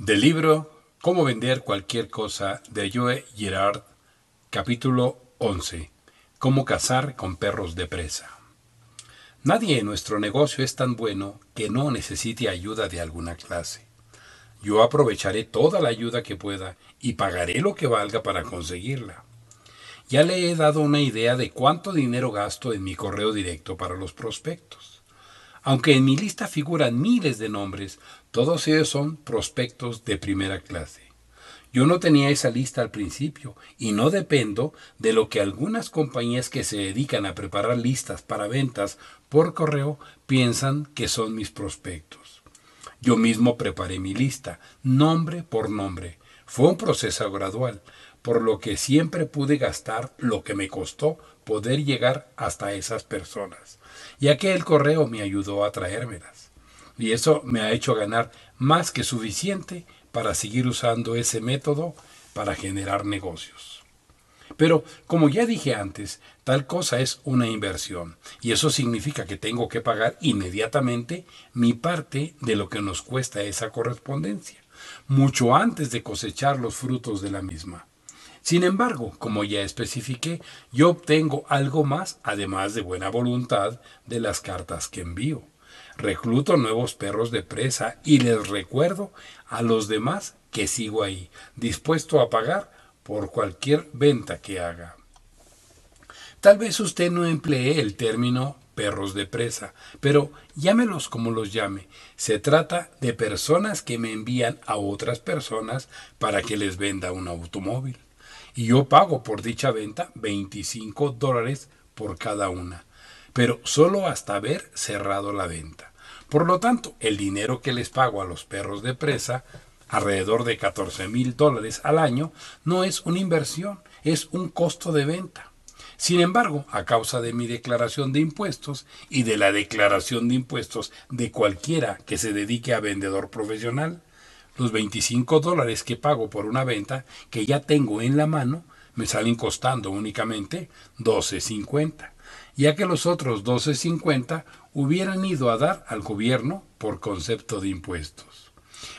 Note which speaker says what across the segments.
Speaker 1: del libro Cómo vender cualquier cosa de Joe Girard, capítulo 11. Cómo cazar con perros de presa. Nadie en nuestro negocio es tan bueno que no necesite ayuda de alguna clase. Yo aprovecharé toda la ayuda que pueda y pagaré lo que valga para conseguirla. Ya le he dado una idea de cuánto dinero gasto en mi correo directo para los prospectos. Aunque en mi lista figuran miles de nombres, todos ellos son prospectos de primera clase. Yo no tenía esa lista al principio y no dependo de lo que algunas compañías que se dedican a preparar listas para ventas por correo piensan que son mis prospectos. Yo mismo preparé mi lista, nombre por nombre. Fue un proceso gradual, por lo que siempre pude gastar lo que me costó poder llegar hasta esas personas, ya que el correo me ayudó a traérmelas y eso me ha hecho ganar más que suficiente para seguir usando ese método para generar negocios. Pero, como ya dije antes, tal cosa es una inversión, y eso significa que tengo que pagar inmediatamente mi parte de lo que nos cuesta esa correspondencia, mucho antes de cosechar los frutos de la misma. Sin embargo, como ya especifiqué, yo obtengo algo más, además de buena voluntad, de las cartas que envío. Recluto nuevos perros de presa y les recuerdo a los demás que sigo ahí, dispuesto a pagar por cualquier venta que haga. Tal vez usted no emplee el término perros de presa, pero llámelos como los llame. Se trata de personas que me envían a otras personas para que les venda un automóvil. Y yo pago por dicha venta 25 dólares por cada una, pero solo hasta haber cerrado la venta. Por lo tanto, el dinero que les pago a los perros de presa, alrededor de 14 mil dólares al año, no es una inversión, es un costo de venta. Sin embargo, a causa de mi declaración de impuestos y de la declaración de impuestos de cualquiera que se dedique a vendedor profesional, los 25 dólares que pago por una venta que ya tengo en la mano me salen costando únicamente 12.50, ya que los otros 12.50 hubieran ido a dar al gobierno por concepto de impuestos.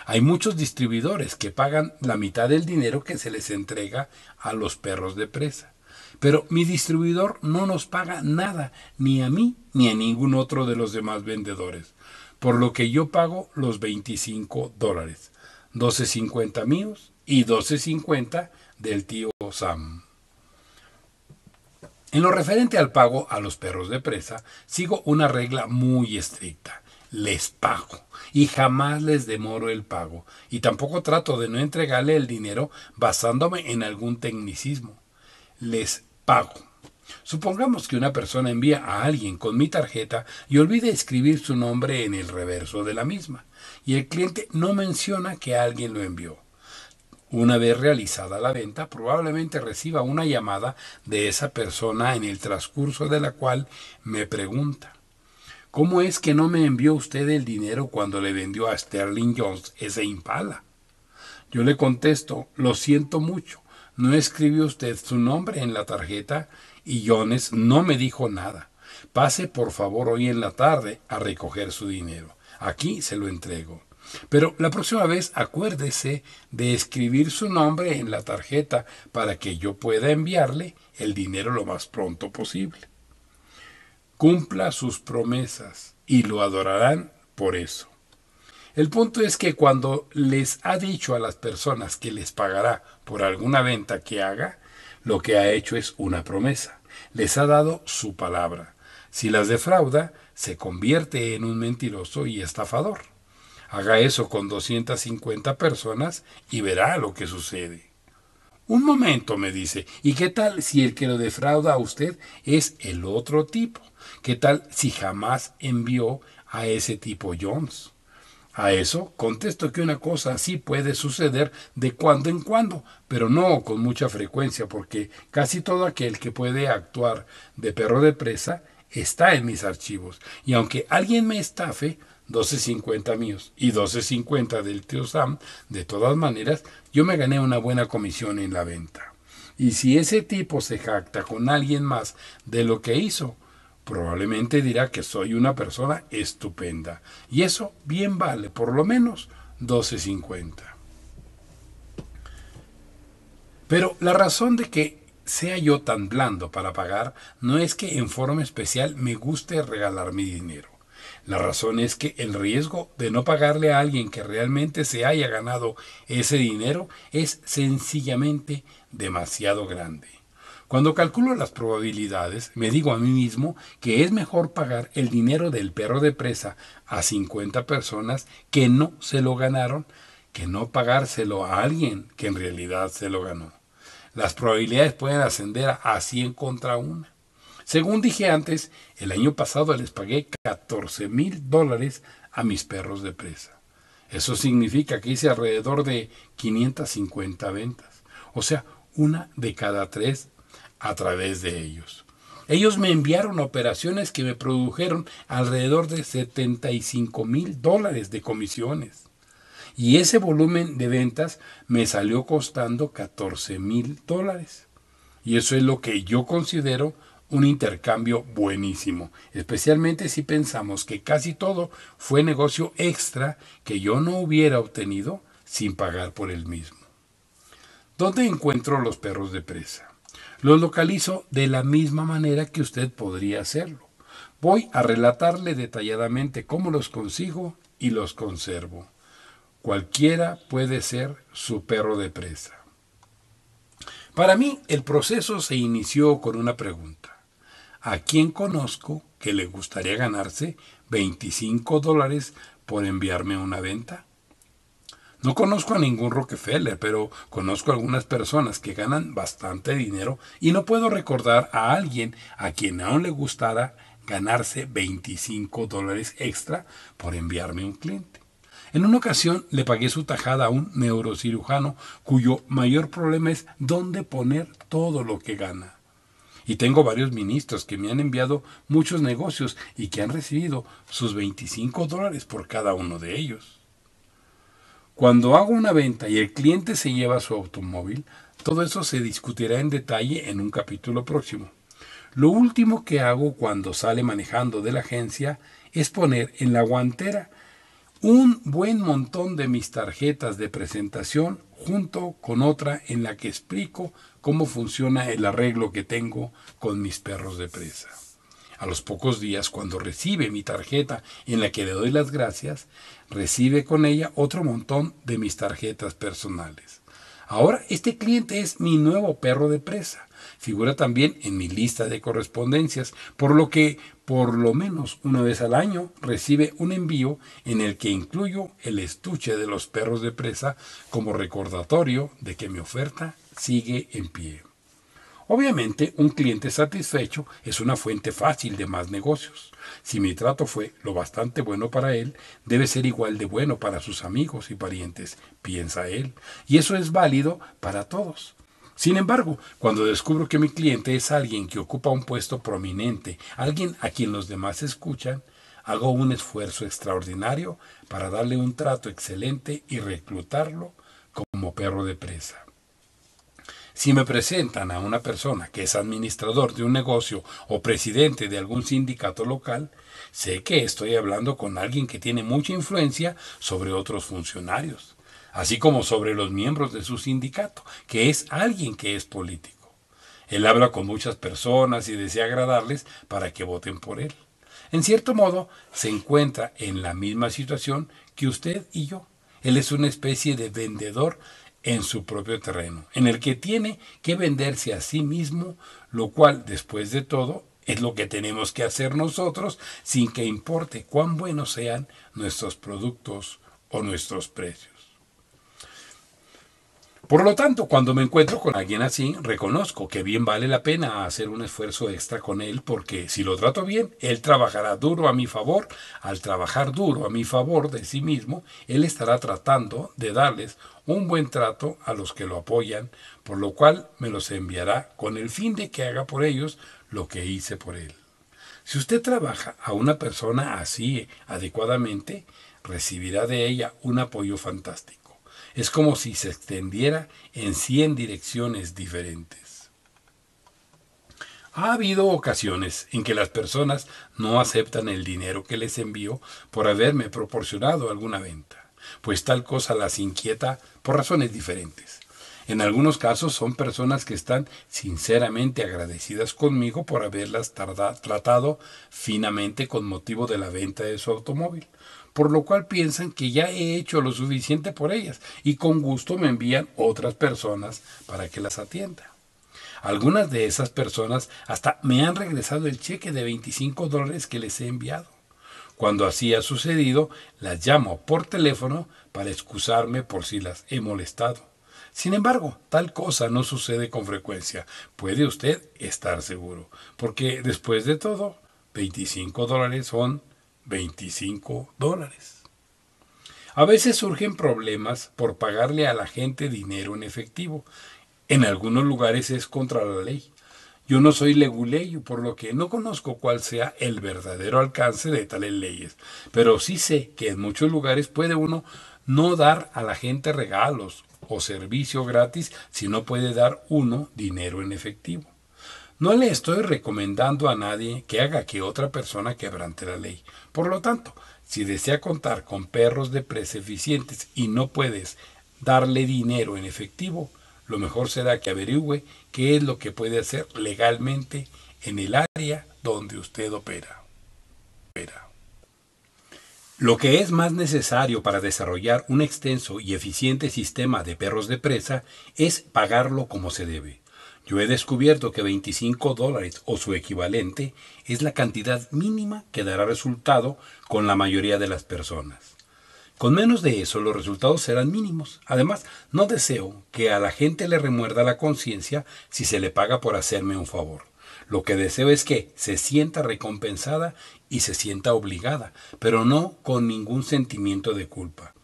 Speaker 1: Hay muchos distribuidores que pagan la mitad del dinero que se les entrega a los perros de presa. Pero mi distribuidor no nos paga nada, ni a mí ni a ningún otro de los demás vendedores, por lo que yo pago los 25 dólares, 12.50 míos y 12.50 del tío Sam. En lo referente al pago a los perros de presa, sigo una regla muy estricta. Les pago y jamás les demoro el pago y tampoco trato de no entregarle el dinero basándome en algún tecnicismo. Les pago. Supongamos que una persona envía a alguien con mi tarjeta y olvida escribir su nombre en el reverso de la misma, y el cliente no menciona que alguien lo envió. Una vez realizada la venta, probablemente reciba una llamada de esa persona en el transcurso de la cual me pregunta, ¿cómo es que no me envió usted el dinero cuando le vendió a Sterling Jones ese impala? Yo le contesto, lo siento mucho, no escribió usted su nombre en la tarjeta y Jones no me dijo nada. Pase por favor hoy en la tarde a recoger su dinero. Aquí se lo entrego. Pero la próxima vez acuérdese de escribir su nombre en la tarjeta para que yo pueda enviarle el dinero lo más pronto posible. Cumpla sus promesas y lo adorarán por eso. El punto es que cuando les ha dicho a las personas que les pagará por alguna venta que haga, lo que ha hecho es una promesa. Les ha dado su palabra. Si las defrauda, se convierte en un mentiroso y estafador. Haga eso con 250 personas y verá lo que sucede. Un momento, me dice, ¿y qué tal si el que lo defrauda a usted es el otro tipo? ¿Qué tal si jamás envió a ese tipo Jones? A eso contesto que una cosa así puede suceder de cuando en cuando, pero no con mucha frecuencia, porque casi todo aquel que puede actuar de perro de presa está en mis archivos, y aunque alguien me estafe, 12.50 míos y 12.50 del tío Sam, de todas maneras, yo me gané una buena comisión en la venta. Y si ese tipo se jacta con alguien más de lo que hizo, probablemente dirá que soy una persona estupenda. Y eso bien vale, por lo menos 12.50. Pero la razón de que sea yo tan blando para pagar no es que en forma especial me guste regalar mi dinero. La razón es que el riesgo de no pagarle a alguien que realmente se haya ganado ese dinero es sencillamente demasiado grande. Cuando calculo las probabilidades, me digo a mí mismo que es mejor pagar el dinero del perro de presa a 50 personas que no se lo ganaron que no pagárselo a alguien que en realidad se lo ganó. Las probabilidades pueden ascender a 100 contra una. Según dije antes, el año pasado les pagué 14 mil dólares a mis perros de presa. Eso significa que hice alrededor de 550 ventas, o sea, una de cada tres a través de ellos. Ellos me enviaron operaciones que me produjeron alrededor de 75 mil dólares de comisiones. Y ese volumen de ventas me salió costando 14 mil dólares. Y eso es lo que yo considero un intercambio buenísimo, especialmente si pensamos que casi todo fue negocio extra que yo no hubiera obtenido sin pagar por el mismo. ¿Dónde encuentro los perros de presa? Los localizo de la misma manera que usted podría hacerlo. Voy a relatarle detalladamente cómo los consigo y los conservo. Cualquiera puede ser su perro de presa. Para mí, el proceso se inició con una pregunta a quién conozco que le gustaría ganarse 25 dólares por enviarme una venta? No conozco a ningún Rockefeller, pero conozco algunas personas que ganan bastante dinero y no puedo recordar a alguien a quien aún le gustara ganarse 25 dólares extra por enviarme un cliente. En una ocasión le pagué su tajada a un neurocirujano cuyo mayor problema es dónde poner todo lo que gana. Y tengo varios ministros que me han enviado muchos negocios y que han recibido sus 25 dólares por cada uno de ellos. Cuando hago una venta y el cliente se lleva su automóvil, todo eso se discutirá en detalle en un capítulo próximo. Lo último que hago cuando sale manejando de la agencia es poner en la guantera un buen montón de mis tarjetas de presentación junto con otra en la que explico cómo funciona el arreglo que tengo con mis perros de presa. A los pocos días, cuando recibe mi tarjeta en la que le doy las gracias, recibe con ella otro montón de mis tarjetas personales. Ahora este cliente es mi nuevo perro de presa. Figura también en mi lista de correspondencias, por lo que por lo menos una vez al año recibe un envío en el que incluyo el estuche de los perros de presa como recordatorio de que mi oferta sigue en pie. Obviamente, un cliente satisfecho es una fuente fácil de más negocios. Si mi trato fue lo bastante bueno para él, debe ser igual de bueno para sus amigos y parientes, piensa él. Y eso es válido para todos. Sin embargo, cuando descubro que mi cliente es alguien que ocupa un puesto prominente, alguien a quien los demás escuchan, hago un esfuerzo extraordinario para darle un trato excelente y reclutarlo como perro de presa. Si me presentan a una persona que es administrador de un negocio o presidente de algún sindicato local, sé que estoy hablando con alguien que tiene mucha influencia sobre otros funcionarios, así como sobre los miembros de su sindicato, que es alguien que es político. Él habla con muchas personas y desea agradarles para que voten por él. En cierto modo, se encuentra en la misma situación que usted y yo. Él es una especie de vendedor en su propio terreno, en el que tiene que venderse a sí mismo, lo cual, después de todo, es lo que tenemos que hacer nosotros sin que importe cuán buenos sean nuestros productos o nuestros precios. Por lo tanto, cuando me encuentro con alguien así, reconozco que bien vale la pena hacer un esfuerzo extra con él porque si lo trato bien, él trabajará duro a mi favor. Al trabajar duro a mi favor de sí mismo, él estará tratando de darles un buen trato a los que lo apoyan, por lo cual me los enviará con el fin de que haga por ellos lo que hice por él. Si usted trabaja a una persona así adecuadamente, recibirá de ella un apoyo fantástico. Es como si se extendiera en 100 direcciones diferentes. Ha habido ocasiones en que las personas no aceptan el dinero que les envío por haberme proporcionado alguna venta pues tal cosa las inquieta por razones diferentes. En algunos casos son personas que están sinceramente agradecidas conmigo por haberlas tratado finamente con motivo de la venta de su automóvil, por lo cual piensan que ya he hecho lo suficiente por ellas y con gusto me envían otras personas para que las atienda. Algunas de esas personas hasta me han regresado el cheque de 25 dólares que les he enviado. Cuando así ha sucedido, las llamo por teléfono para excusarme por si las he molestado. Sin embargo, tal cosa no sucede con frecuencia. Puede usted estar seguro, porque después de todo, 25 dólares son 25 dólares. A veces surgen problemas por pagarle a la gente dinero en efectivo. En algunos lugares es contra la ley. Yo no soy leguleyo, por lo que no conozco cuál sea el verdadero alcance de tales leyes, pero sí sé que en muchos lugares puede uno no dar a la gente regalos o servicio gratis si no puede dar uno dinero en efectivo. No le estoy recomendando a nadie que haga que otra persona quebrante la ley. Por lo tanto, si desea contar con perros de presa eficientes y no puedes darle dinero en efectivo, lo mejor será que averigüe qué es lo que puede hacer legalmente en el área donde usted opera. Lo que es más necesario para desarrollar un extenso y eficiente sistema de perros de presa es pagarlo como se debe. Yo he descubierto que 25 dólares o su equivalente es la cantidad mínima que dará resultado con la mayoría de las personas. Con menos de eso los resultados serán mínimos. Además, no deseo que a la gente le remuerda la conciencia si se le paga por hacerme un favor. Lo que deseo es que se sienta recompensada y se sienta obligada, pero no con ningún sentimiento de culpa.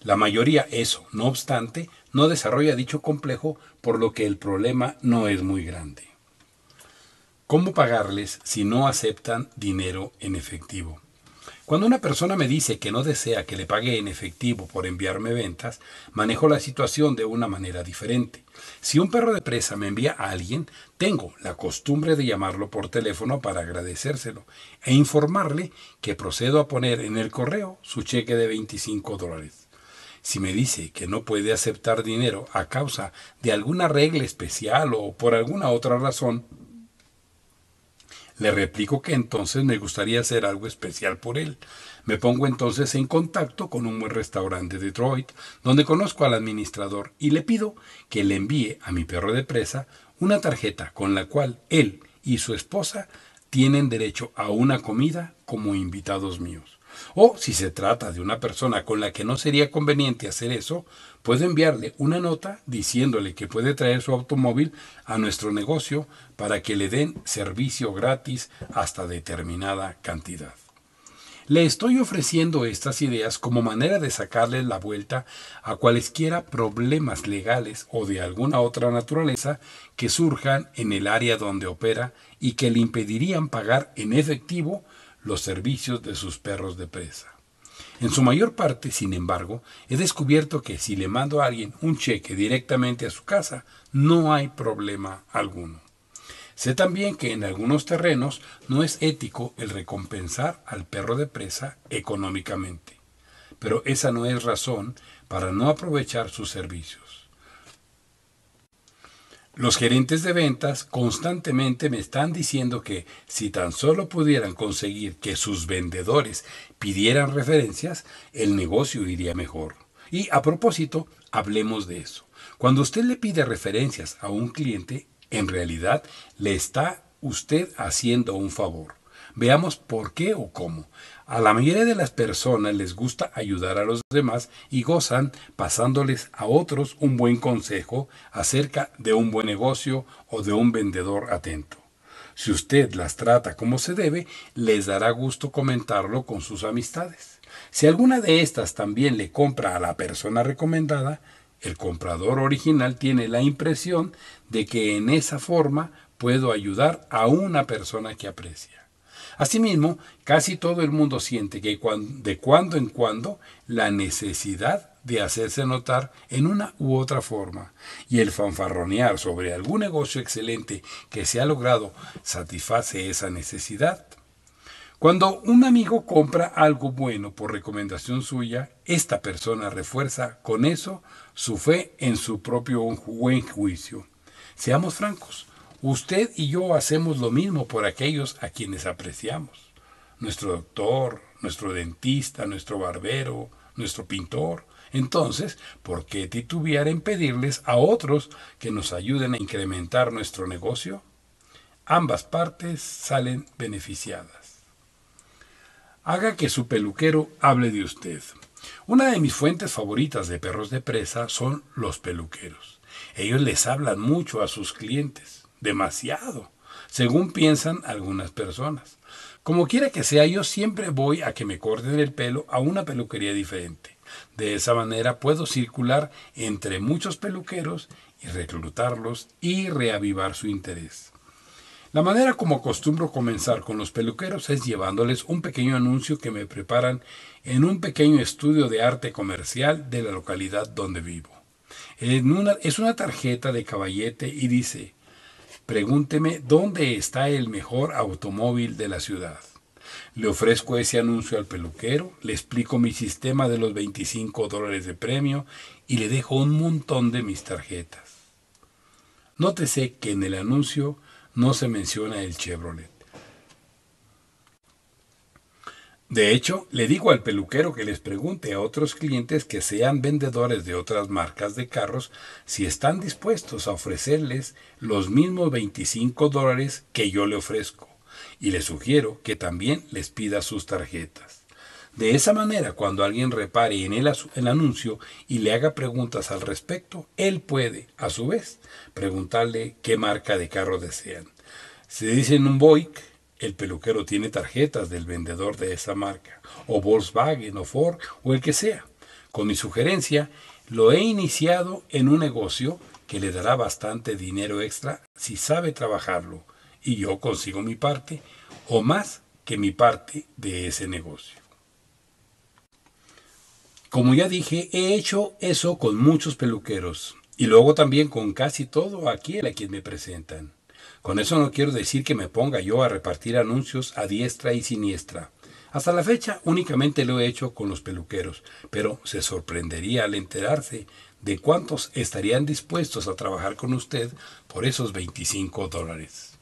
Speaker 1: La mayoría eso, no obstante, no desarrolla dicho complejo, por lo que el problema no es muy grande. ¿Cómo pagarles si no aceptan dinero en efectivo? Cuando una persona me dice que no desea que le pague en efectivo por enviarme ventas, manejo la situación de una manera diferente. Si un perro de presa me envía a alguien, tengo la costumbre de llamarlo por teléfono para agradecérselo e informarle que procedo a poner en el correo su cheque de 25 dólares. Si me dice que no puede aceptar dinero a causa de alguna regla especial o por alguna otra razón, le replico que entonces me gustaría hacer algo especial por él. Me pongo entonces en contacto con un buen restaurante de Detroit, donde conozco al administrador y le pido que le envíe a mi perro de presa una tarjeta con la cual él y su esposa tienen derecho a una comida como invitados míos. O si se trata de una persona con la que no sería conveniente hacer eso, puede enviarle una nota diciéndole que puede traer su automóvil a nuestro negocio para que le den servicio gratis hasta determinada cantidad. Le estoy ofreciendo estas ideas como manera de sacarle la vuelta a cualesquiera problemas legales o de alguna otra naturaleza que surjan en el área donde opera y que le impedirían pagar en efectivo los servicios de sus perros de presa. En su mayor parte, sin embargo, he descubierto que si le mando a alguien un cheque directamente a su casa, no hay problema alguno. Sé también que en algunos terrenos no es ético el recompensar al perro de presa económicamente, pero esa no es razón para no aprovechar sus servicios. Los gerentes de ventas constantemente me están diciendo que si tan solo pudieran conseguir que sus vendedores pidieran referencias, el negocio iría mejor. Y a propósito, hablemos de eso. Cuando usted le pide referencias a un cliente, en realidad le está usted haciendo un favor. Veamos por qué o cómo. A la mayoría de las personas les gusta ayudar a los demás y gozan pasándoles a otros un buen consejo acerca de un buen negocio o de un vendedor atento. Si usted las trata como se debe, les dará gusto comentarlo con sus amistades. Si alguna de estas también le compra a la persona recomendada, el comprador original tiene la impresión de que en esa forma puedo ayudar a una persona que aprecia. Asimismo, casi todo el mundo siente que de cuando en cuando la necesidad de hacerse notar en una u otra forma, y el fanfarronear sobre algún negocio excelente que se ha logrado satisface esa necesidad. Cuando un amigo compra algo bueno por recomendación suya, esta persona refuerza con eso su fe en su propio buen juicio. Seamos francos, Usted y yo hacemos lo mismo por aquellos a quienes apreciamos. Nuestro doctor, nuestro dentista, nuestro barbero, nuestro pintor. Entonces, ¿por qué titubear en pedirles a otros que nos ayuden a incrementar nuestro negocio? Ambas partes salen beneficiadas. Haga que su peluquero hable de usted. Una de mis fuentes favoritas de perros de presa son los peluqueros. Ellos les hablan mucho a sus clientes demasiado, según piensan algunas personas. Como quiera que sea, yo siempre voy a que me corten el pelo a una peluquería diferente. De esa manera puedo circular entre muchos peluqueros y reclutarlos y reavivar su interés. La manera como acostumbro comenzar con los peluqueros es llevándoles un pequeño anuncio que me preparan en un pequeño estudio de arte comercial de la localidad donde vivo. En una, es una tarjeta de caballete y dice, Pregúnteme dónde está el mejor automóvil de la ciudad. Le ofrezco ese anuncio al peluquero, le explico mi sistema de los 25 dólares de premio y le dejo un montón de mis tarjetas. Nótese que en el anuncio no se menciona el Chevrolet. De hecho, le digo al peluquero que les pregunte a otros clientes que sean vendedores de otras marcas de carros si están dispuestos a ofrecerles los mismos 25 dólares que yo le ofrezco, y le sugiero que también les pida sus tarjetas. De esa manera, cuando alguien repare en el, anuncio y le haga preguntas al respecto, él puede, a su vez, preguntarle qué marca de carro desean. Si dicen un Boic, el peluquero tiene tarjetas del vendedor de esa marca, o Volkswagen, o Ford, o el que sea. Con mi sugerencia, lo he iniciado en un negocio que le dará bastante dinero extra si sabe trabajarlo, y yo consigo mi parte, o más que mi parte de ese negocio. Como ya dije, he hecho eso con muchos peluqueros, y luego también con casi todo aquel a quien me presentan. Con eso no quiero decir que me ponga yo a repartir anuncios a diestra y siniestra. Hasta la fecha únicamente lo he hecho con los peluqueros, pero se sorprendería al enterarse de cuántos estarían dispuestos a trabajar con usted por esos 25 dólares.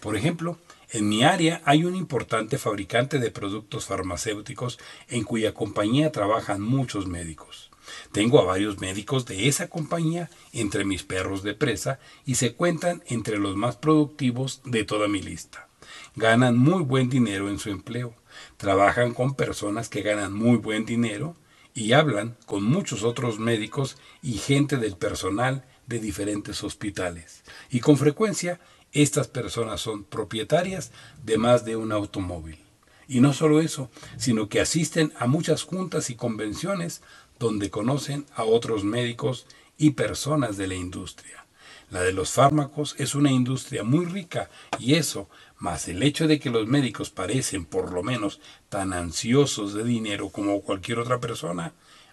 Speaker 1: Por ejemplo, en mi área hay un importante fabricante de productos farmacéuticos en cuya compañía trabajan muchos médicos. Tengo a varios médicos de esa compañía entre mis perros de presa y se cuentan entre los más productivos de toda mi lista. Ganan muy buen dinero en su empleo, trabajan con personas que ganan muy buen dinero y hablan con muchos otros médicos y gente del personal de diferentes hospitales. Y con frecuencia estas personas son propietarias de más de un automóvil. Y no solo eso, sino que asisten a muchas juntas y convenciones donde conocen a otros médicos y personas de la industria. La de los fármacos es una industria muy rica y eso, más el hecho de que los médicos parecen por lo menos tan ansiosos de dinero como cualquier otra persona,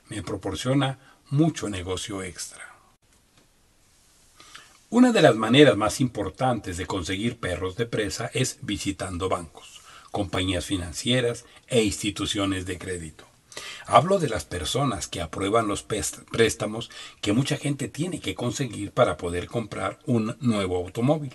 Speaker 1: me proporciona mucho negocio extra. Una de las maneras más importantes de conseguir perros de presa es visitando bancos, compañías financieras e instituciones de crédito. Hablo de las personas que aprueban los préstamos que mucha gente tiene que conseguir para poder comprar un nuevo automóvil.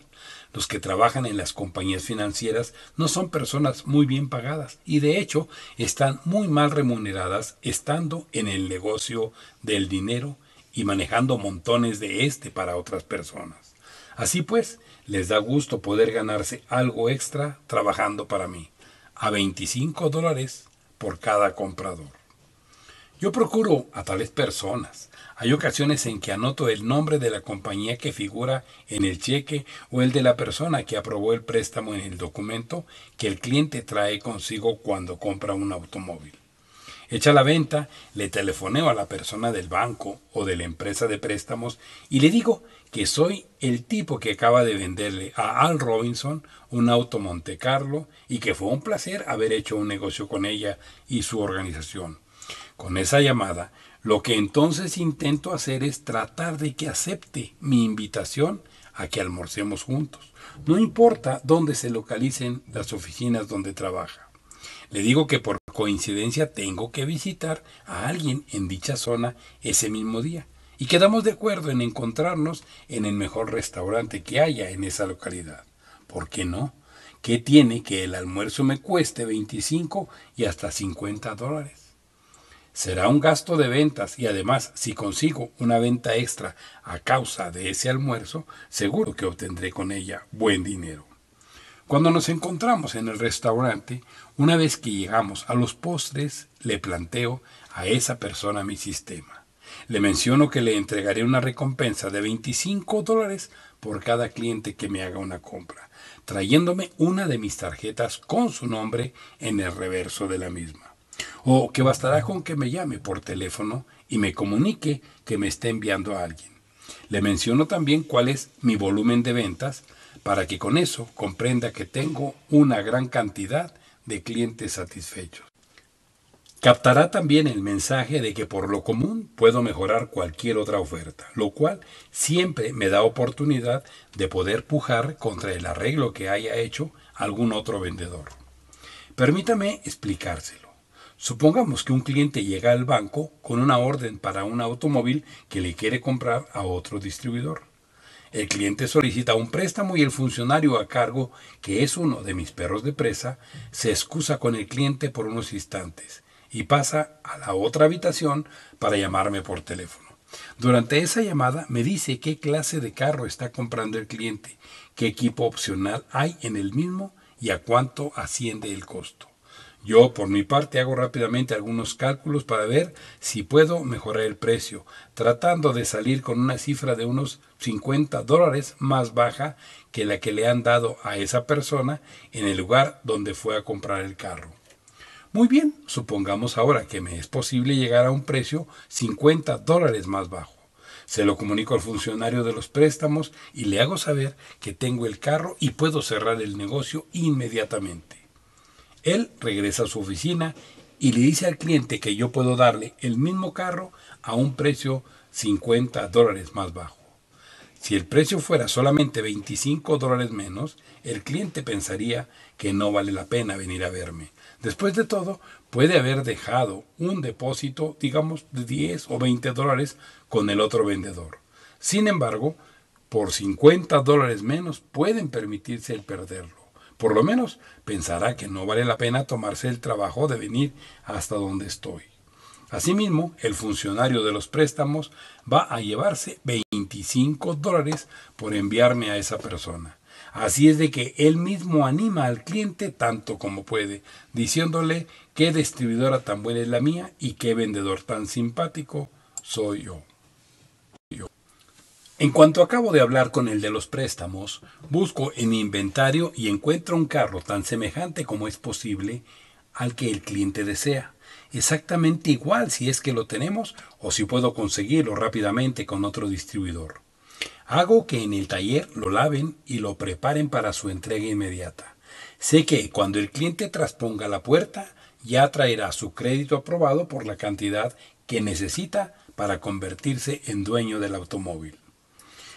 Speaker 1: Los que trabajan en las compañías financieras no son personas muy bien pagadas y de hecho están muy mal remuneradas estando en el negocio del dinero y manejando montones de este para otras personas. Así pues, les da gusto poder ganarse algo extra trabajando para mí. A 25 dólares por cada comprador. Yo procuro a tales personas. Hay ocasiones en que anoto el nombre de la compañía que figura en el cheque o el de la persona que aprobó el préstamo en el documento que el cliente trae consigo cuando compra un automóvil. Hecha la venta, le telefoneo a la persona del banco o de la empresa de préstamos y le digo que soy el tipo que acaba de venderle a Al Robinson un auto Monte Carlo y que fue un placer haber hecho un negocio con ella y su organización. Con esa llamada, lo que entonces intento hacer es tratar de que acepte mi invitación a que almorcemos juntos, no importa dónde se localicen las oficinas donde trabaja. Le digo que por coincidencia tengo que visitar a alguien en dicha zona ese mismo día y quedamos de acuerdo en encontrarnos en el mejor restaurante que haya en esa localidad. ¿Por qué no? ¿Qué tiene que el almuerzo me cueste 25 y hasta 50 dólares? Será un gasto de ventas y además si consigo una venta extra a causa de ese almuerzo, seguro que obtendré con ella buen dinero. Cuando nos encontramos en el restaurante, una vez que llegamos a los postres, le planteo a esa persona mi sistema. Le menciono que le entregaré una recompensa de 25 dólares por cada cliente que me haga una compra, trayéndome una de mis tarjetas con su nombre en el reverso de la misma. O que bastará con que me llame por teléfono y me comunique que me está enviando a alguien. Le menciono también cuál es mi volumen de ventas para que con eso comprenda que tengo una gran cantidad de clientes satisfechos. Captará también el mensaje de que por lo común puedo mejorar cualquier otra oferta, lo cual siempre me da oportunidad de poder pujar contra el arreglo que haya hecho algún otro vendedor. Permítame explicárselo. Supongamos que un cliente llega al banco con una orden para un automóvil que le quiere comprar a otro distribuidor. El cliente solicita un préstamo y el funcionario a cargo, que es uno de mis perros de presa, se excusa con el cliente por unos instantes y pasa a la otra habitación para llamarme por teléfono. Durante esa llamada me dice qué clase de carro está comprando el cliente, qué equipo opcional hay en el mismo y a cuánto asciende el costo. Yo, por mi parte, hago rápidamente algunos cálculos para ver si puedo mejorar el precio, tratando de salir con una cifra de unos 50 dólares más baja que la que le han dado a esa persona en el lugar donde fue a comprar el carro. Muy bien, supongamos ahora que me es posible llegar a un precio 50 dólares más bajo. Se lo comunico al funcionario de los préstamos y le hago saber que tengo el carro y puedo cerrar el negocio inmediatamente. Él regresa a su oficina y le dice al cliente que yo puedo darle el mismo carro a un precio 50 dólares más bajo. Si el precio fuera solamente 25 dólares menos, el cliente pensaría que no vale la pena venir a verme, Después de todo, puede haber dejado un depósito, digamos, de 10 o 20 dólares con el otro vendedor. Sin embargo, por 50 dólares menos pueden permitirse el perderlo. Por lo menos pensará que no vale la pena tomarse el trabajo de venir hasta donde estoy. Asimismo, el funcionario de los préstamos va a llevarse 25 dólares por enviarme a esa persona. Así es de que él mismo anima al cliente tanto como puede, diciéndole qué distribuidora tan buena es la mía y qué vendedor tan simpático soy yo. En cuanto acabo de hablar con el de los préstamos, busco en mi inventario y encuentro un carro tan semejante como es posible al que el cliente desea. Exactamente igual si es que lo tenemos o si puedo conseguirlo rápidamente con otro distribuidor. Hago que en el taller lo laven y lo preparen para su entrega inmediata. Sé que cuando el cliente trasponga la puerta, ya traerá su crédito aprobado por la cantidad que necesita para convertirse en dueño del automóvil.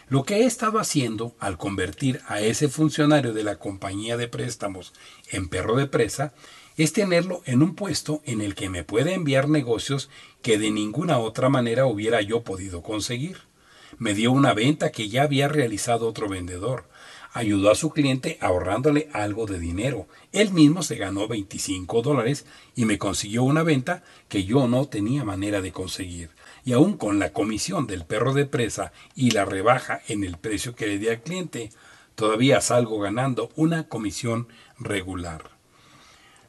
Speaker 1: Lo que he estado haciendo al convertir a ese funcionario de la compañía de préstamos en perro de presa es tenerlo en un puesto en el que me puede enviar negocios que de ninguna otra manera hubiera yo podido conseguir. Me dio una venta que ya había realizado otro vendedor. Ayudó a su cliente ahorrándole algo de dinero. Él mismo se ganó 25 dólares y me consiguió una venta que yo no tenía manera de conseguir. Y aún con la comisión del perro de presa y la rebaja en el precio que le di al cliente, todavía salgo ganando una comisión regular.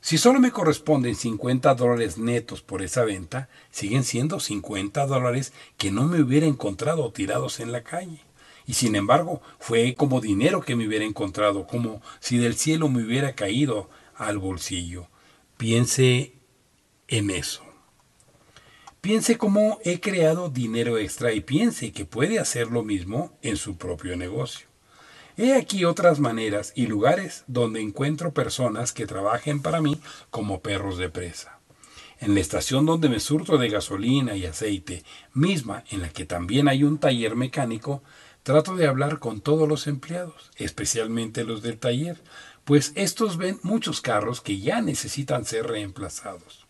Speaker 1: Si solo me corresponden 50 dólares netos por esa venta, siguen siendo 50 dólares que no me hubiera encontrado tirados en la calle. Y sin embargo, fue como dinero que me hubiera encontrado, como si del cielo me hubiera caído al bolsillo. Piense en eso. Piense cómo he creado dinero extra y piense que puede hacer lo mismo en su propio negocio. He aquí otras maneras y lugares donde encuentro personas que trabajen para mí como perros de presa. En la estación donde me surto de gasolina y aceite, misma en la que también hay un taller mecánico, trato de hablar con todos los empleados, especialmente los del taller, pues estos ven muchos carros que ya necesitan ser reemplazados.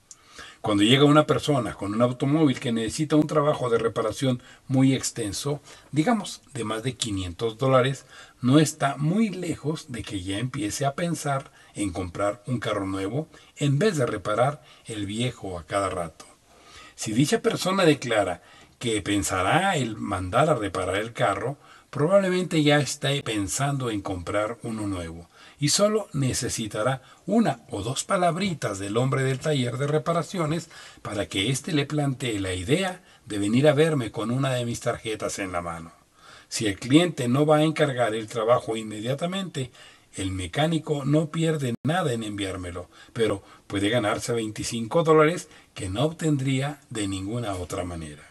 Speaker 1: Cuando llega una persona con un automóvil que necesita un trabajo de reparación muy extenso, digamos de más de 500 dólares, no está muy lejos de que ya empiece a pensar en comprar un carro nuevo en vez de reparar el viejo a cada rato. Si dicha persona declara que pensará en mandar a reparar el carro, probablemente ya esté pensando en comprar uno nuevo y solo necesitará una o dos palabritas del hombre del taller de reparaciones para que éste le plantee la idea de venir a verme con una de mis tarjetas en la mano. Si el cliente no va a encargar el trabajo inmediatamente, el mecánico no pierde nada en enviármelo, pero puede ganarse 25 dólares que no obtendría de ninguna otra manera.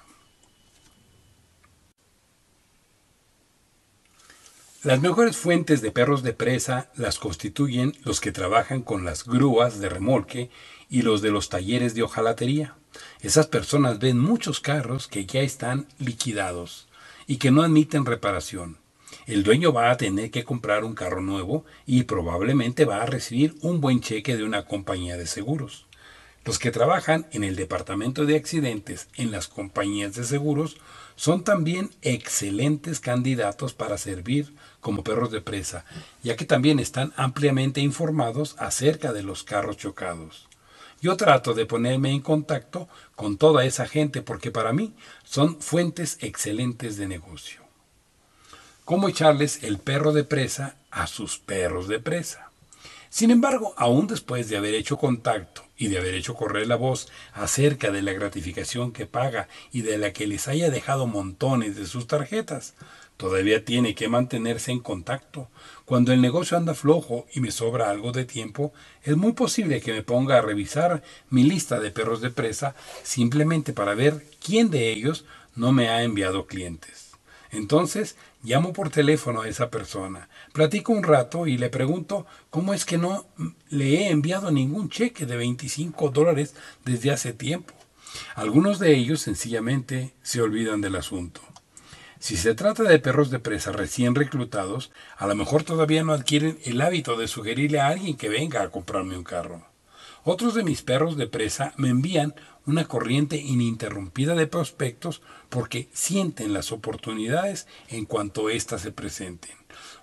Speaker 1: Las mejores fuentes de perros de presa las constituyen los que trabajan con las grúas de remolque y los de los talleres de hojalatería. Esas personas ven muchos carros que ya están liquidados y que no admiten reparación. El dueño va a tener que comprar un carro nuevo y probablemente va a recibir un buen cheque de una compañía de seguros. Los que trabajan en el departamento de accidentes en las compañías de seguros son también excelentes candidatos para servir como perros de presa, ya que también están ampliamente informados acerca de los carros chocados. Yo trato de ponerme en contacto con toda esa gente porque para mí son fuentes excelentes de negocio. ¿Cómo echarles el perro de presa a sus perros de presa? Sin embargo, aún después de haber hecho contacto y de haber hecho correr la voz acerca de la gratificación que paga y de la que les haya dejado montones de sus tarjetas, todavía tiene que mantenerse en contacto. Cuando el negocio anda flojo y me sobra algo de tiempo, es muy posible que me ponga a revisar mi lista de perros de presa simplemente para ver quién de ellos no me ha enviado clientes. Entonces Llamo por teléfono a esa persona, platico un rato y le pregunto cómo es que no le he enviado ningún cheque de 25 dólares desde hace tiempo. Algunos de ellos sencillamente se olvidan del asunto. Si se trata de perros de presa recién reclutados, a lo mejor todavía no adquieren el hábito de sugerirle a alguien que venga a comprarme un carro. Otros de mis perros de presa me envían una corriente ininterrumpida de prospectos porque sienten las oportunidades en cuanto éstas se presenten.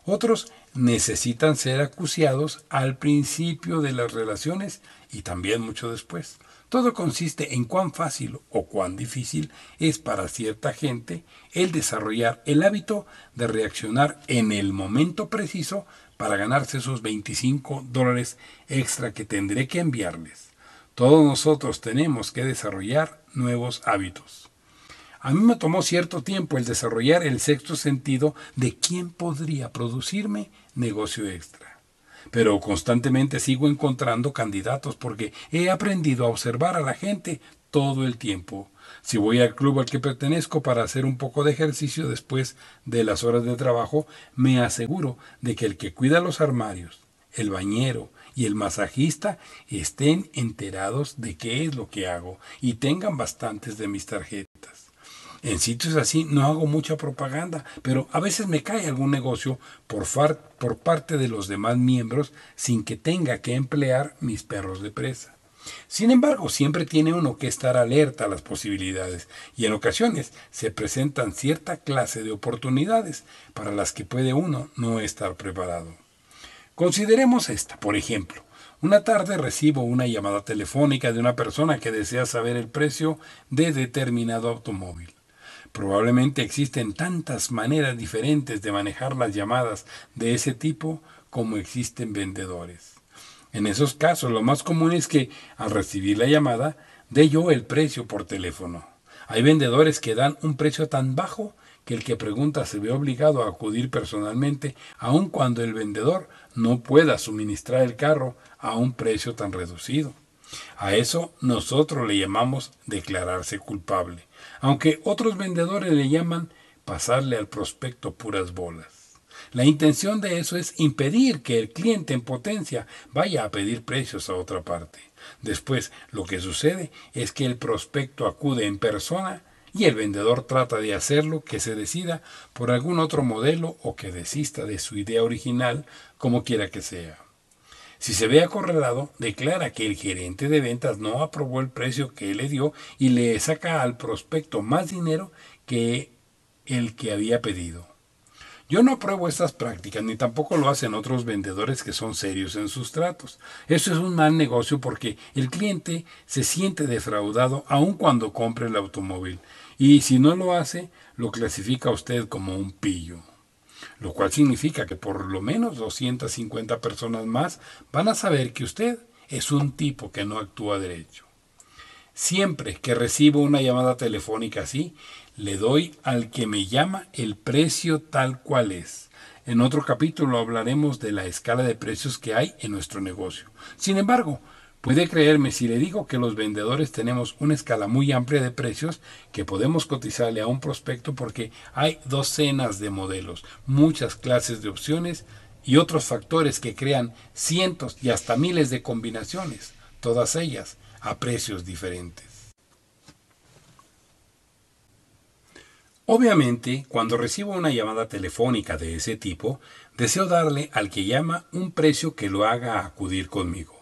Speaker 1: Otros necesitan ser acuciados al principio de las relaciones y también mucho después. Todo consiste en cuán fácil o cuán difícil es para cierta gente el desarrollar el hábito de reaccionar en el momento preciso para ganarse esos 25 dólares extra que tendré que enviarles. Todos nosotros tenemos que desarrollar nuevos hábitos. A mí me tomó cierto tiempo el desarrollar el sexto sentido de quién podría producirme negocio extra. Pero constantemente sigo encontrando candidatos porque he aprendido a observar a la gente todo el tiempo si voy al club al que pertenezco para hacer un poco de ejercicio después de las horas de trabajo, me aseguro de que el que cuida los armarios, el bañero y el masajista estén enterados de qué es lo que hago y tengan bastantes de mis tarjetas. En sitios así no hago mucha propaganda, pero a veces me cae algún negocio por, por parte de los demás miembros sin que tenga que emplear mis perros de presa. Sin embargo, siempre tiene uno que estar alerta a las posibilidades y en ocasiones se presentan cierta clase de oportunidades para las que puede uno no estar preparado. Consideremos esta, por ejemplo. Una tarde recibo una llamada telefónica de una persona que desea saber el precio de determinado automóvil. Probablemente existen tantas maneras diferentes de manejar las llamadas de ese tipo como existen vendedores. En esos casos, lo más común es que, al recibir la llamada, dé yo el precio por teléfono. Hay vendedores que dan un precio tan bajo que el que pregunta se ve obligado a acudir personalmente, aun cuando el vendedor no pueda suministrar el carro a un precio tan reducido. A eso nosotros le llamamos declararse culpable, aunque otros vendedores le llaman pasarle al prospecto puras bolas. La intención de eso es impedir que el cliente en potencia vaya a pedir precios a otra parte. Después, lo que sucede es que el prospecto acude en persona y el vendedor trata de hacerlo que se decida por algún otro modelo o que desista de su idea original, como quiera que sea. Si se ve acorralado, declara que el gerente de ventas no aprobó el precio que le dio y le saca al prospecto más dinero que el que había pedido. Yo no apruebo estas prácticas, ni tampoco lo hacen otros vendedores que son serios en sus tratos. Eso es un mal negocio porque el cliente se siente defraudado aun cuando compre el automóvil, y si no lo hace, lo clasifica a usted como un pillo. Lo cual significa que por lo menos 250 personas más van a saber que usted es un tipo que no actúa derecho. Siempre que recibo una llamada telefónica así, le doy al que me llama el precio tal cual es. En otro capítulo hablaremos de la escala de precios que hay en nuestro negocio. Sin embargo, puede creerme si le digo que los vendedores tenemos una escala muy amplia de precios que podemos cotizarle a un prospecto porque hay docenas de modelos, muchas clases de opciones y otros factores que crean cientos y hasta miles de combinaciones, todas ellas a precios diferentes. Obviamente, cuando recibo una llamada telefónica de ese tipo, deseo darle al que llama un precio que lo haga acudir conmigo.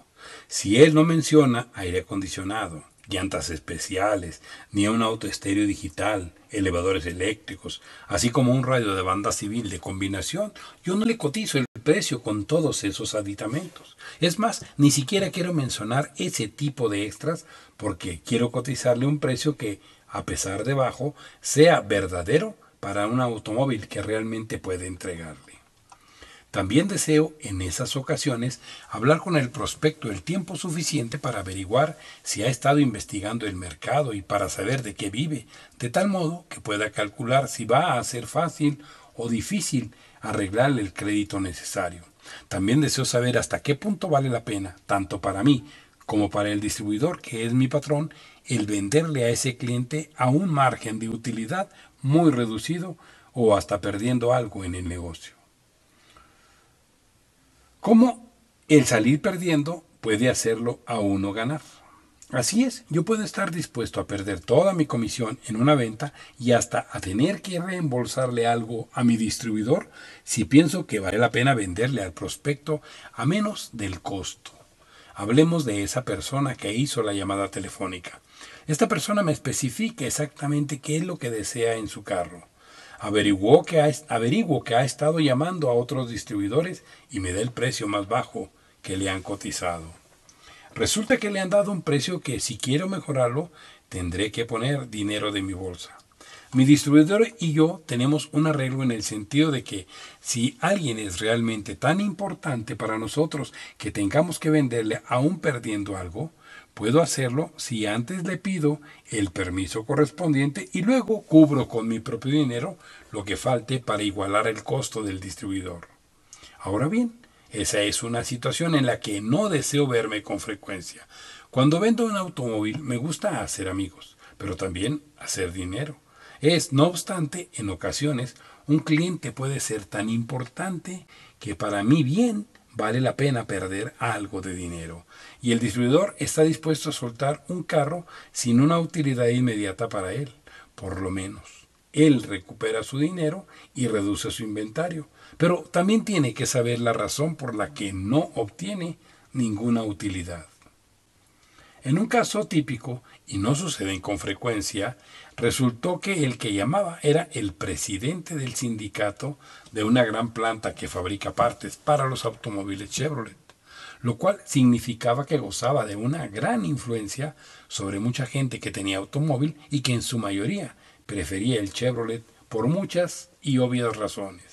Speaker 1: Si él no menciona aire acondicionado, llantas especiales, ni un auto estéreo digital, elevadores eléctricos, así como un radio de banda civil de combinación, yo no le cotizo el precio con todos esos aditamentos. Es más, ni siquiera quiero mencionar ese tipo de extras porque quiero cotizarle un precio que a pesar de bajo, sea verdadero para un automóvil que realmente puede entregarle. También deseo en esas ocasiones hablar con el prospecto el tiempo suficiente para averiguar si ha estado investigando el mercado y para saber de qué vive, de tal modo que pueda calcular si va a ser fácil o difícil arreglarle el crédito necesario. También deseo saber hasta qué punto vale la pena, tanto para mí como para el distribuidor que es mi patrón, el venderle a ese cliente a un margen de utilidad muy reducido o hasta perdiendo algo en el negocio. ¿Cómo el salir perdiendo puede hacerlo a uno ganar? Así es, yo puedo estar dispuesto a perder toda mi comisión en una venta y hasta a tener que reembolsarle algo a mi distribuidor si pienso que vale la pena venderle al prospecto a menos del costo. Hablemos de esa persona que hizo la llamada telefónica. Esta persona me especifica exactamente qué es lo que desea en su carro. Averiguó que averiguo que ha estado llamando a otros distribuidores y me da el precio más bajo que le han cotizado. Resulta que le han dado un precio que si quiero mejorarlo, tendré que poner dinero de mi bolsa. Mi distribuidor y yo tenemos un arreglo en el sentido de que si alguien es realmente tan importante para nosotros que tengamos que venderle aún perdiendo algo, Puedo hacerlo si antes le pido el permiso correspondiente y luego cubro con mi propio dinero lo que falte para igualar el costo del distribuidor. Ahora bien, esa es una situación en la que no deseo verme con frecuencia. Cuando vendo un automóvil me gusta hacer amigos, pero también hacer dinero. Es, no obstante, en ocasiones, un cliente puede ser tan importante que para mí bien vale la pena perder algo de dinero y el distribuidor está dispuesto a soltar un carro sin una utilidad inmediata para él, por lo menos. Él recupera su dinero y reduce su inventario, pero también tiene que saber la razón por la que no obtiene ninguna utilidad. En un caso típico, y no suceden con frecuencia, resultó que el que llamaba era el presidente del sindicato de una gran planta que fabrica partes para los automóviles Chevrolet lo cual significaba que gozaba de una gran influencia sobre mucha gente que tenía automóvil y que en su mayoría prefería el Chevrolet por muchas y obvias razones.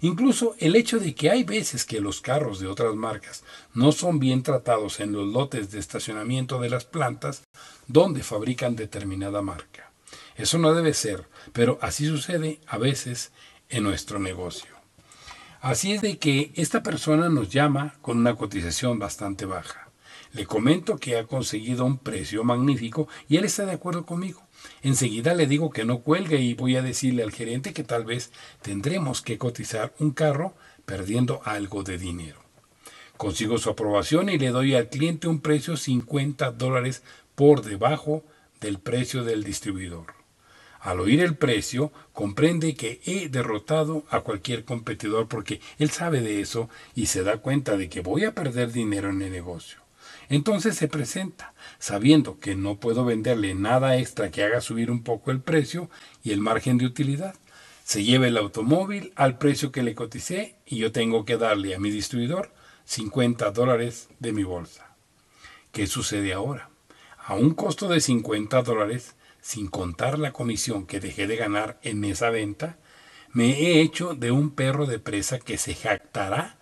Speaker 1: Incluso el hecho de que hay veces que los carros de otras marcas no son bien tratados en los lotes de estacionamiento de las plantas donde fabrican determinada marca. Eso no debe ser, pero así sucede a veces en nuestro negocio. Así es de que esta persona nos llama con una cotización bastante baja. Le comento que ha conseguido un precio magnífico y él está de acuerdo conmigo. Enseguida le digo que no cuelgue y voy a decirle al gerente que tal vez tendremos que cotizar un carro perdiendo algo de dinero. Consigo su aprobación y le doy al cliente un precio 50 dólares por debajo del precio del distribuidor al oír el precio, comprende que he derrotado a cualquier competidor porque él sabe de eso y se da cuenta de que voy a perder dinero en el negocio. Entonces se presenta, sabiendo que no puedo venderle nada extra que haga subir un poco el precio y el margen de utilidad. Se lleva el automóvil al precio que le coticé y yo tengo que darle a mi distribuidor 50 dólares de mi bolsa. ¿Qué sucede ahora? A un costo de 50 dólares, sin contar la comisión que dejé de ganar en esa venta, me he hecho de un perro de presa que se jactará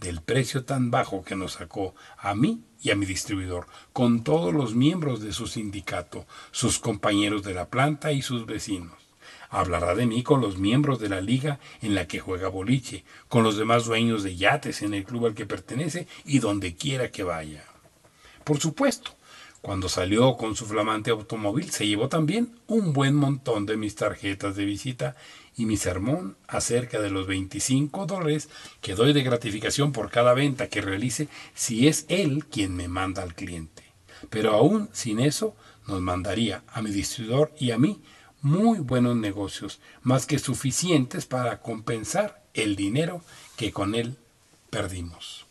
Speaker 1: del precio tan bajo que nos sacó a mí y a mi distribuidor, con todos los miembros de su sindicato, sus compañeros de la planta y sus vecinos. Hablará de mí con los miembros de la liga en la que juega boliche, con los demás dueños de yates en el club al que pertenece y donde quiera que vaya. Por supuesto, cuando salió con su flamante automóvil, se llevó también un buen montón de mis tarjetas de visita y mi sermón acerca de los 25 dólares que doy de gratificación por cada venta que realice si es él quien me manda al cliente. Pero aún sin eso, nos mandaría a mi distribuidor y a mí muy buenos negocios, más que suficientes para compensar el dinero que con él perdimos.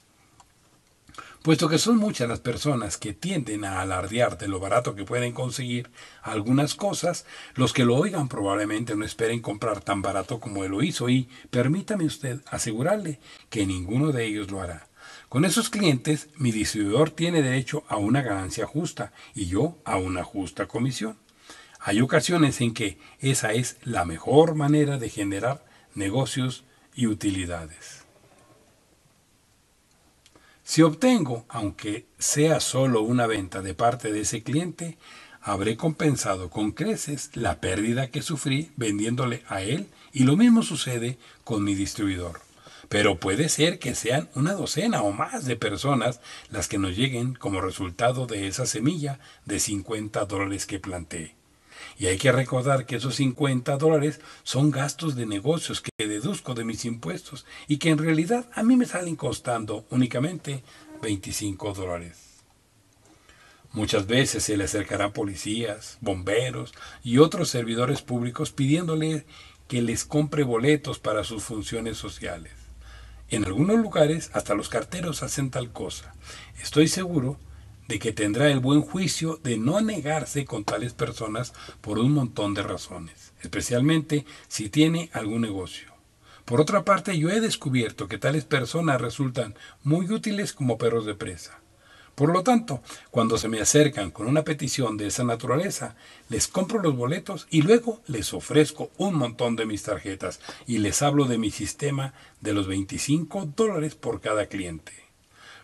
Speaker 1: Puesto que son muchas las personas que tienden a alardear de lo barato que pueden conseguir algunas cosas, los que lo oigan probablemente no esperen comprar tan barato como él lo hizo y, permítame usted asegurarle que ninguno de ellos lo hará. Con esos clientes, mi distribuidor tiene derecho a una ganancia justa y yo a una justa comisión. Hay ocasiones en que esa es la mejor manera de generar negocios y utilidades. Si obtengo, aunque sea solo una venta de parte de ese cliente, habré compensado con creces la pérdida que sufrí vendiéndole a él y lo mismo sucede con mi distribuidor. Pero puede ser que sean una docena o más de personas las que nos lleguen como resultado de esa semilla de 50 dólares que planté. Y hay que recordar que esos 50 dólares son gastos de negocios que deduzco de mis impuestos y que en realidad a mí me salen costando únicamente 25 dólares. Muchas veces se le acercarán policías, bomberos y otros servidores públicos pidiéndole que les compre boletos para sus funciones sociales. En algunos lugares hasta los carteros hacen tal cosa. Estoy seguro de que tendrá el buen juicio de no negarse con tales personas por un montón de razones, especialmente si tiene algún negocio. Por otra parte, yo he descubierto que tales personas resultan muy útiles como perros de presa. Por lo tanto, cuando se me acercan con una petición de esa naturaleza, les compro los boletos y luego les ofrezco un montón de mis tarjetas y les hablo de mi sistema de los 25 dólares por cada cliente.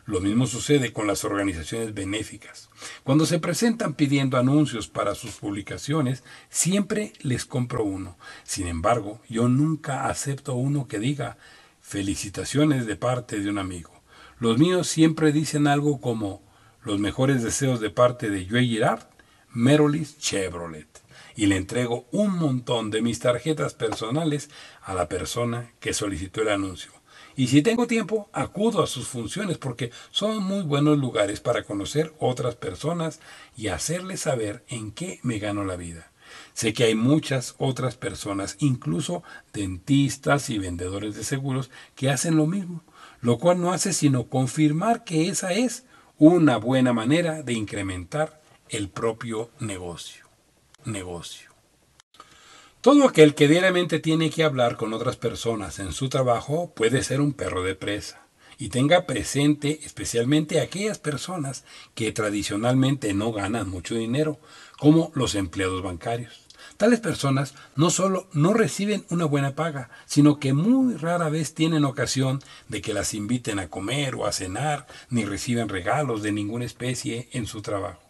Speaker 1: Lo mismo sucede con las organizaciones benéficas. Cuando se presentan pidiendo anuncios para sus publicaciones, siempre les compro uno. Sin embargo, yo nunca acepto uno que diga felicitaciones de parte de un amigo. Los míos siempre dicen algo como los mejores deseos de parte de Joey Girard, Merolis Chevrolet. Y le entrego un montón de mis tarjetas personales a la persona que solicitó el anuncio. Y si tengo tiempo, acudo a sus funciones porque son muy buenos lugares para conocer otras personas y hacerles saber en qué me gano la vida. Sé que hay muchas otras personas, incluso dentistas y vendedores de seguros, que hacen lo mismo, lo cual no hace sino confirmar que esa es una buena manera de incrementar el propio negocio. Negocio. Todo aquel que diariamente tiene que hablar con otras personas en su trabajo puede ser un perro de presa y tenga presente especialmente aquellas personas que tradicionalmente no ganan mucho dinero, como los empleados bancarios. Tales personas no solo no reciben una buena paga, sino que muy rara vez tienen ocasión de que las inviten a comer o a cenar, ni reciben regalos de ninguna especie en su trabajo.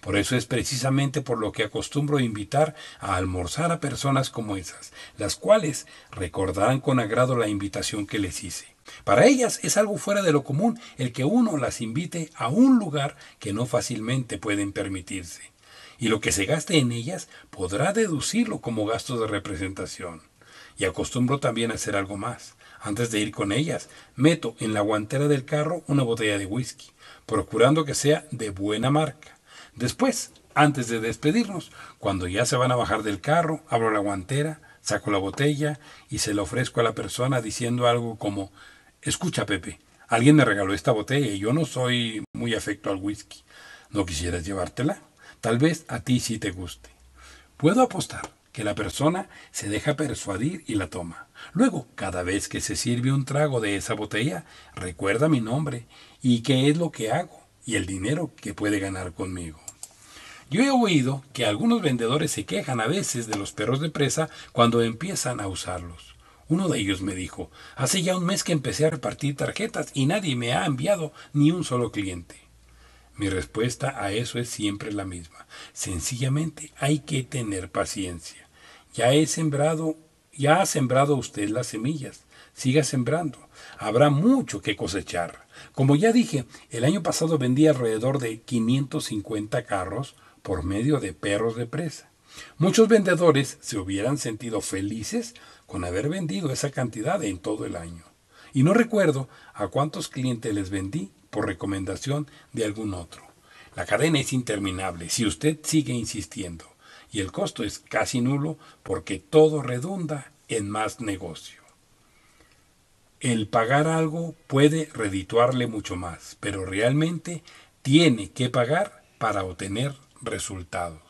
Speaker 1: Por eso es precisamente por lo que acostumbro invitar a almorzar a personas como esas, las cuales recordarán con agrado la invitación que les hice. Para ellas es algo fuera de lo común el que uno las invite a un lugar que no fácilmente pueden permitirse, y lo que se gaste en ellas podrá deducirlo como gasto de representación. Y acostumbro también a hacer algo más. Antes de ir con ellas, meto en la guantera del carro una botella de whisky, procurando que sea de buena marca Después, antes de despedirnos, cuando ya se van a bajar del carro, abro la guantera, saco la botella y se la ofrezco a la persona diciendo algo como, escucha Pepe, alguien me regaló esta botella y yo no soy muy afecto al whisky. ¿No quisieras llevártela? Tal vez a ti sí te guste. Puedo apostar que la persona se deja persuadir y la toma. Luego, cada vez que se sirve un trago de esa botella, recuerda mi nombre y qué es lo que hago y el dinero que puede ganar conmigo. Yo he oído que algunos vendedores se quejan a veces de los perros de presa cuando empiezan a usarlos. Uno de ellos me dijo, hace ya un mes que empecé a repartir tarjetas y nadie me ha enviado ni un solo cliente. Mi respuesta a eso es siempre la misma. Sencillamente hay que tener paciencia. Ya he sembrado, ya ha sembrado usted las semillas. Siga sembrando. Habrá mucho que cosechar. Como ya dije, el año pasado vendí alrededor de 550 carros, por medio de perros de presa. Muchos vendedores se hubieran sentido felices con haber vendido esa cantidad en todo el año. Y no recuerdo a cuántos clientes les vendí por recomendación de algún otro. La cadena es interminable si usted sigue insistiendo y el costo es casi nulo porque todo redunda en más negocio. El pagar algo puede redituarle mucho más, pero realmente tiene que pagar para obtener Resultado.